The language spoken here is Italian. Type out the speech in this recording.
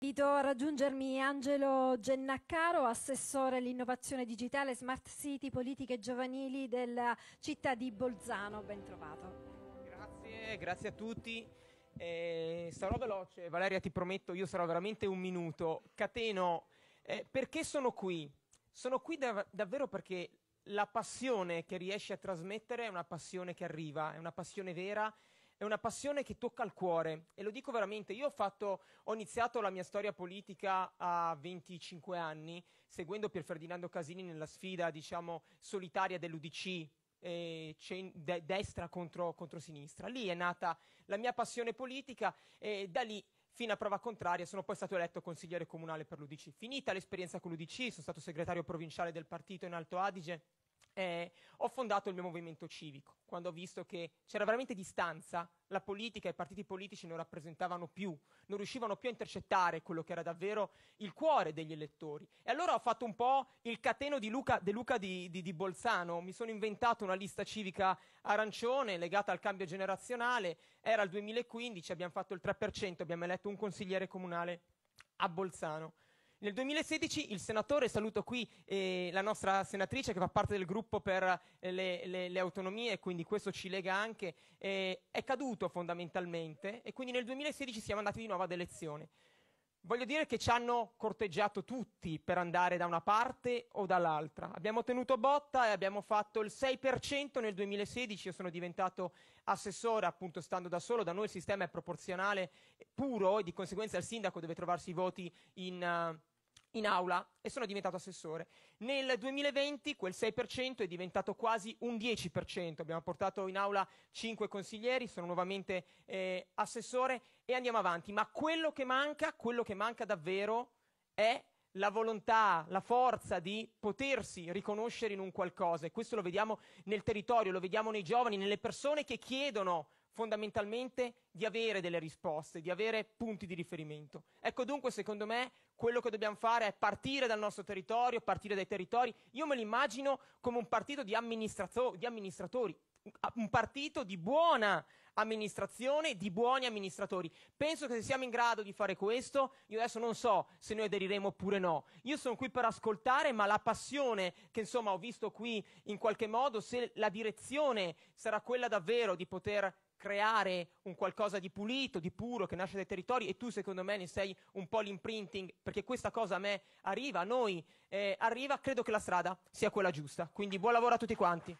Invito a raggiungermi Angelo Gennaccaro, assessore all'innovazione digitale, smart city, politiche giovanili della città di Bolzano. Ben trovato. Grazie, grazie a tutti. Eh, sarò veloce, Valeria ti prometto, io sarò veramente un minuto. Cateno, eh, perché sono qui? Sono qui dav davvero perché la passione che riesci a trasmettere è una passione che arriva, è una passione vera è una passione che tocca il cuore e lo dico veramente, io ho, fatto, ho iniziato la mia storia politica a 25 anni seguendo Pier Ferdinando Casini nella sfida diciamo, solitaria dell'UDC eh, de- destra contro, contro, sinistra. Lì è nata la mia passione politica e da lì fino a prova contraria sono poi stato eletto consigliere comunale per l'UDC. Finita l'esperienza con l'UDC, sono stato segretario provinciale del partito in Alto Adige eh, ho fondato il mio movimento civico, quando ho visto che c'era veramente distanza, la politica e i partiti politici non rappresentavano più, non riuscivano più a intercettare quello che era davvero il cuore degli elettori. E allora ho fatto un po' il cateno di Luca, di, Luca di, di, di Bolzano, mi sono inventato una lista civica arancione legata al cambio generazionale, era il 2015, abbiamo fatto il 3%, abbiamo eletto un consigliere comunale a Bolzano. Nel 2016 il senatore, saluto qui eh, la nostra senatrice che fa parte del gruppo per eh, le, le, le, autonomie, quindi questo ci lega anche, eh, è caduto fondamentalmente e quindi nel 2016 siamo andati di nuovo ad elezioni. Voglio dire che ci hanno corteggiato tutti per andare da una parte o dall'altra. Abbiamo tenuto botta e abbiamo fatto il 6% nel 2016, io sono diventato assessore appunto stando da solo, da noi il sistema è proporzionale puro e di conseguenza il sindaco deve trovarsi i voti in... Uh, in aula e sono diventato assessore. Nel 2020 quel 6% è diventato quasi un 10%, abbiamo portato in aula 5 consiglieri, sono nuovamente eh, assessore e andiamo avanti, ma quello che manca, quello che manca davvero è la volontà, la forza di potersi riconoscere in un qualcosa e questo lo vediamo nel territorio, lo vediamo nei giovani, nelle persone che chiedono fondamentalmente di avere delle risposte, di avere punti di riferimento. Ecco dunque, secondo me, quello che dobbiamo fare è partire dal nostro territorio, partire dai territori. Io me lo immagino come un partito di, amministrato- di amministratori, un partito di buona amministrazione, di buoni amministratori. Penso che se siamo in grado di fare questo, io adesso non so se noi aderiremo oppure no. Io sono qui per ascoltare, ma la passione che insomma ho visto qui in qualche modo, se la direzione sarà quella davvero di poter creare un qualcosa di pulito, di puro, che nasce dai territori e tu secondo me ne sei un po' l'imprinting, perché questa cosa a me arriva, a noi eh, arriva, credo che la strada sia quella giusta. Quindi buon lavoro a tutti quanti.